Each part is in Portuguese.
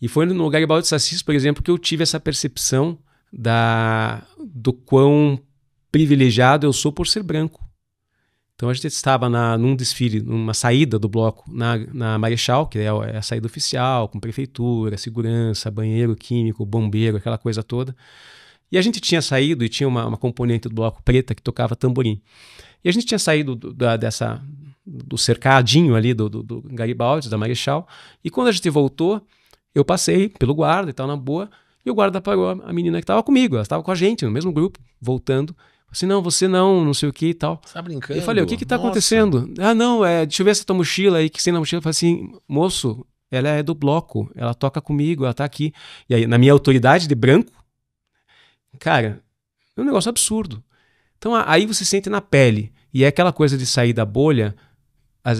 E foi no Garibaldi Sassis, por exemplo, que eu tive essa percepção da, do quão privilegiado eu sou por ser branco. Então a gente estava na, num desfile, numa saída do bloco na, na Marechal, que é, é a saída oficial, com prefeitura, segurança, banheiro químico, bombeiro, aquela coisa toda. E a gente tinha saído e tinha uma, uma componente do bloco preta que tocava tamborim. E a gente tinha saído do, da, dessa, do cercadinho ali do, do, do Garibaldi, da Marechal, e quando a gente voltou, eu passei pelo guarda e tal, na boa, e o guarda parou a menina que estava comigo, ela estava com a gente, no mesmo grupo, voltando. Assim, não, você não, não sei o que e tal. Você tá brincando? Eu falei, o que que tá Nossa. acontecendo? Ah, não, é, deixa eu ver essa tua mochila aí, que sem na mochila. Eu falei assim, moço, ela é do bloco, ela toca comigo, ela tá aqui. E aí, na minha autoridade de branco, cara, é um negócio absurdo. Então aí você sente na pele. E é aquela coisa de sair da bolha.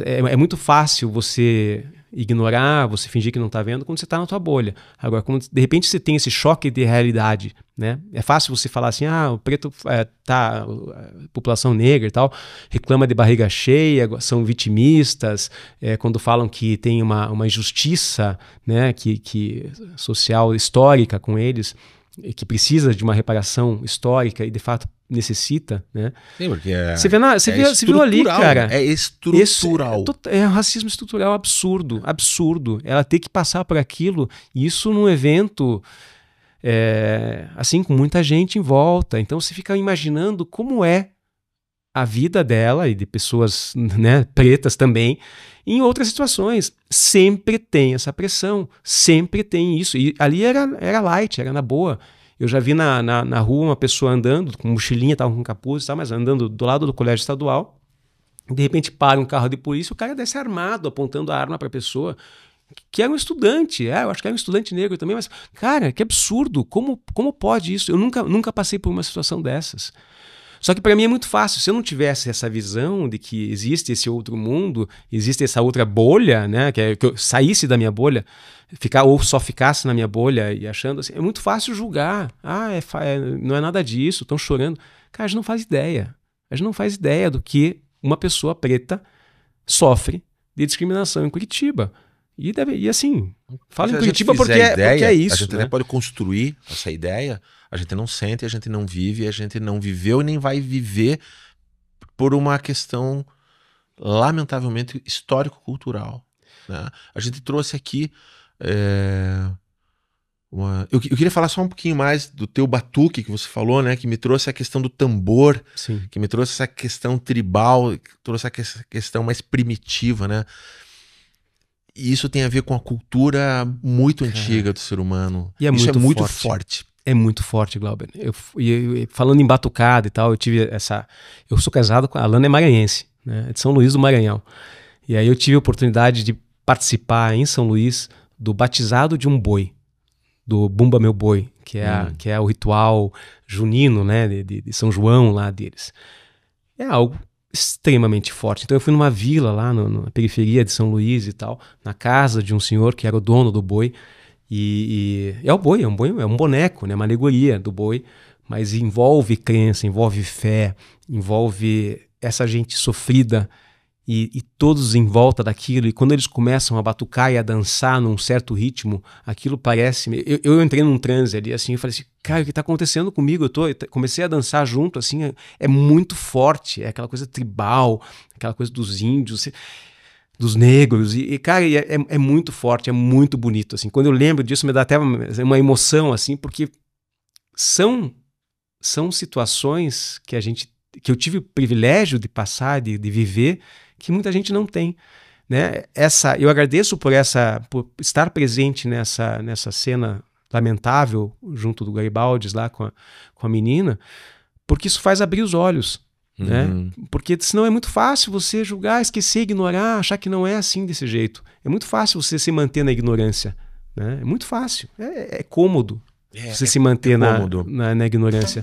É, é muito fácil você ignorar, você fingir que não está vendo quando você está na tua bolha. Agora, quando de repente você tem esse choque de realidade, né? É fácil você falar assim, ah, o preto é, tá, população negra e tal, reclama de barriga cheia, são vitimistas, é, quando falam que tem uma, uma injustiça, né, que, que social, histórica com eles que precisa de uma reparação histórica e de fato necessita, né? Sim, porque é, você vê na, você, é vê, você viu ali, cara? É estrutural. Esse, é, é um racismo estrutural absurdo, absurdo. Ela ter que passar por aquilo, isso num evento é, assim com muita gente em volta. Então você fica imaginando como é a vida dela e de pessoas né, pretas também. Em outras situações, sempre tem essa pressão, sempre tem isso. E ali era, era light, era na boa. Eu já vi na, na, na rua uma pessoa andando, com mochilinha, tava com capuz e tal, mas andando do lado do colégio estadual. De repente para um carro de polícia, o cara desce armado, apontando a arma para a pessoa que era um estudante, é, eu acho que era um estudante negro também, mas, cara, que absurdo, como, como pode isso? Eu nunca, nunca passei por uma situação dessas. Só que para mim é muito fácil. Se eu não tivesse essa visão de que existe esse outro mundo, existe essa outra bolha, né? Que, é, que eu saísse da minha bolha, ficar ou só ficasse na minha bolha e achando assim, é muito fácil julgar. Ah, é, é não é nada disso, estão chorando. Cara, a gente não faz ideia. A gente não faz ideia do que uma pessoa preta sofre de discriminação em Curitiba. E, deve, e assim, fala em Curitiba porque, é, porque é isso. A gente né? até pode construir essa ideia, a gente não sente, a gente não vive, a gente não viveu e nem vai viver por uma questão, lamentavelmente, histórico-cultural. Né? A gente trouxe aqui. É, uma... eu, eu, queria falar só um pouquinho mais do teu batuque que você falou, né? Que me trouxe a questão do tambor, Sim. que me trouxe essa questão tribal, que trouxe essa questão mais primitiva, né? E isso tem a ver com a cultura muito antiga do ser humano. E é isso muito é muito forte. É muito forte, Glauber. Eu, eu, eu, falando em batucada e tal, eu tive essa. Eu sou casado com a Alana é maranhense, né? É de São Luís do Maranhão. E aí eu tive a oportunidade de participar em São Luís do batizado de um boi, do Bumba Meu Boi, que é, hum. que é o ritual junino, né, de, de, São João lá deles. É algo extremamente forte. Então eu fui numa vila lá no, na periferia de São Luís e tal, na casa de um senhor que era o dono do boi. E, e é o boi, é um boi, é um boneco, né? Uma alegoria do boi, mas envolve crença, envolve fé, envolve essa gente sofrida e, e, todos em volta daquilo, e quando eles começam a batucar e a dançar num certo ritmo, aquilo parece. Eu, eu entrei num transe ali, assim, eu falei assim, cara, o que está acontecendo comigo? Eu, tô, eu comecei a dançar junto, assim, é, é, muito forte, é aquela coisa tribal, aquela coisa dos índios. dos negros, e, e cara, é, é, é, muito forte, é muito bonito, assim, quando eu lembro disso me dá até uma, uma emoção, assim, porque são, são situações que a gente, que eu tive o privilégio de passar, de, de viver, que muita gente não tem. Né? Essa, eu agradeço por essa, por estar presente nessa, nessa cena lamentável junto do Garibaldi lá com a, com a menina, porque isso faz abrir os olhos. Né? Uhum. Né? Porque senão é muito fácil você julgar, esquecer, ignorar, achar que não é assim desse jeito. É muito fácil você se manter na ignorância. Né? É muito fácil, é, é, é cômodo é, você é, se manter é na, na, na ignorância.